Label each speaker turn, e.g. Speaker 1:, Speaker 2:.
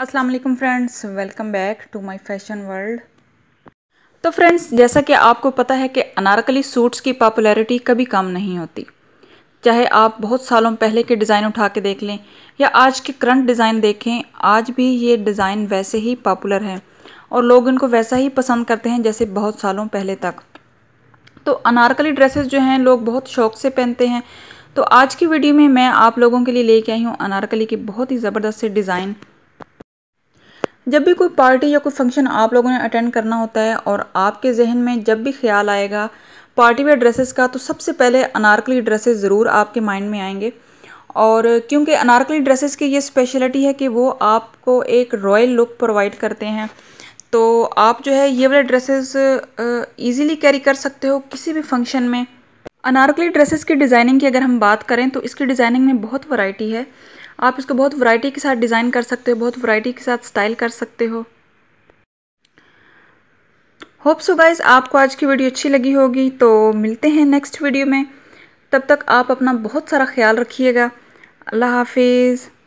Speaker 1: अस्सलाम वालेकुम friends welcome back to my fashion world तो फ्रेंड्स जैसा कि आपको पता है कि अनारकली सूट्स की पॉपुलैरिटी कभी कम नहीं होती चाहे आप बहुत सालों पहले के डिज़ाइन उठा के देख लें या आज के करंट डिज़ाइन देखें आज भी ये डिज़ाइन वैसे ही पॉपुलर है और लोग इनको वैसा ही पसंद करते हैं जैसे बहुत सालों पहले तक तो अनारकली ड्रेसेस जो हैं लोग बहुत शौक से पहनते हैं तो आज की वीडियो में मैं आप लोगों के लिए लेके आई हूँ अनारकली की बहुत ही ज़बरदस्त से डिज़ाइन जब भी कोई पार्टी या कोई फंक्शन आप लोगों ने अटेंड करना होता है और आपके जहन में जब भी ख्याल आएगा पार्टी वेयर ड्रेसेस का तो सबसे पहले अनारकली ड्रेसेस ज़रूर आपके माइंड में आएंगे और क्योंकि अनारकली ड्रेसेस की ये स्पेशलिटी है कि वो आपको एक रॉयल लुक प्रोवाइड करते हैं तो आप जो है ये वाले ड्रेसेस ईजीली कैरी कर सकते हो किसी भी फंक्शन में अनारकली ड्रेसेस की डिज़ाइनिंग की अगर हम बात करें तो इसकी डिज़ाइनिंग में बहुत वैरायटी है आप इसको बहुत वैरायटी के साथ डिज़ाइन कर सकते हो बहुत वैरायटी के साथ स्टाइल कर सकते हो होप सो गाइज आपको आज की वीडियो अच्छी लगी होगी तो मिलते हैं नेक्स्ट वीडियो में तब तक आप अपना बहुत सारा ख्याल रखिएगा अल्लाह हाफिज़